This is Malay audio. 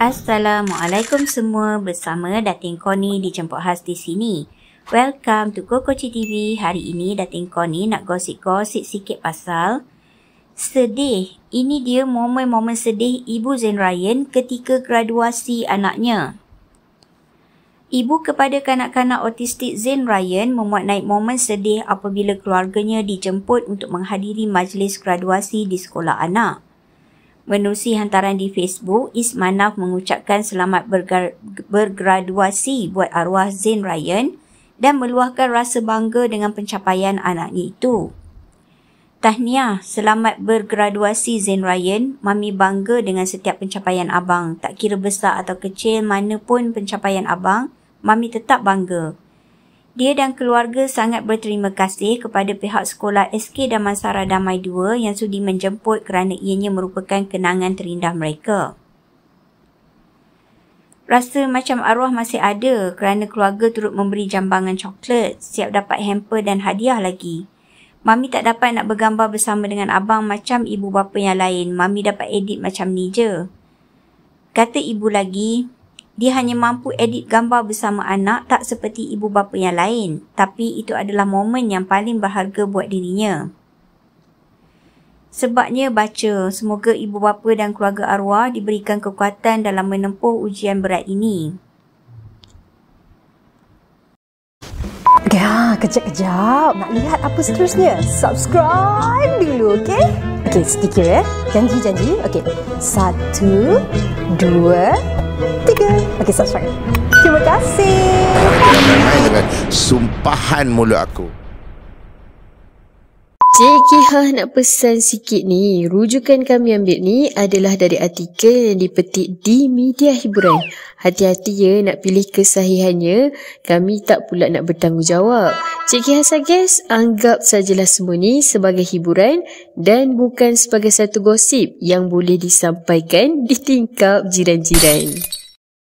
Assalamualaikum semua bersama Dating Koni di Jemput Has di sini. Welcome to Kokochi TV. Hari ini Dating Koni nak gosip-gosip sikit pasal sedih. Ini dia momen-momen sedih Ibu Zen Ryan ketika graduasi anaknya. Ibu kepada kanak-kanak autistik Zen Ryan memuat naik momen sedih apabila keluarganya dijemput untuk menghadiri majlis graduasi di sekolah anak. Menerusi hantaran di Facebook, Ismanaf mengucapkan selamat bergraduasi buat arwah Zain Ryan dan meluahkan rasa bangga dengan pencapaian anaknya itu. Tahniah, selamat bergraduasi Zain Ryan. Mami bangga dengan setiap pencapaian abang. Tak kira besar atau kecil, mana pun pencapaian abang, Mami tetap bangga. Dia dan keluarga sangat berterima kasih kepada pihak sekolah SK Damansara Damai 2 yang sudi menjemput kerana ianya merupakan kenangan terindah mereka. Rasa macam arwah masih ada kerana keluarga turut memberi jambangan coklat, siap dapat hamper dan hadiah lagi. Mami tak dapat nak bergambar bersama dengan abang macam ibu bapa yang lain. Mami dapat edit macam ni je. Kata ibu lagi, dia hanya mampu edit gambar bersama anak tak seperti ibu bapa yang lain. Tapi itu adalah momen yang paling berharga buat dirinya. Sebabnya baca, semoga ibu bapa dan keluarga arwah diberikan kekuatan dalam menempuh ujian berat ini. Ya, kejap-kejap. Nak lihat apa seterusnya? Subscribe dulu, okey? Okey, sedikit ya, eh. Janji-janji. Okey, satu, dua, tiga. Okey, subscribe. Terima kasih. Jangan main dengan sumpahan mulut aku. Cikiha nak pesan sikit ni, rujukan kami ambil ni adalah dari artikel yang dipetik di media hiburan. Hati-hati ya nak pilih kesahihannya, kami tak pula nak bertanggungjawab. Cikiha suggest, anggap sajalah semua ni sebagai hiburan dan bukan sebagai satu gosip yang boleh disampaikan di tingkap jiran-jiran.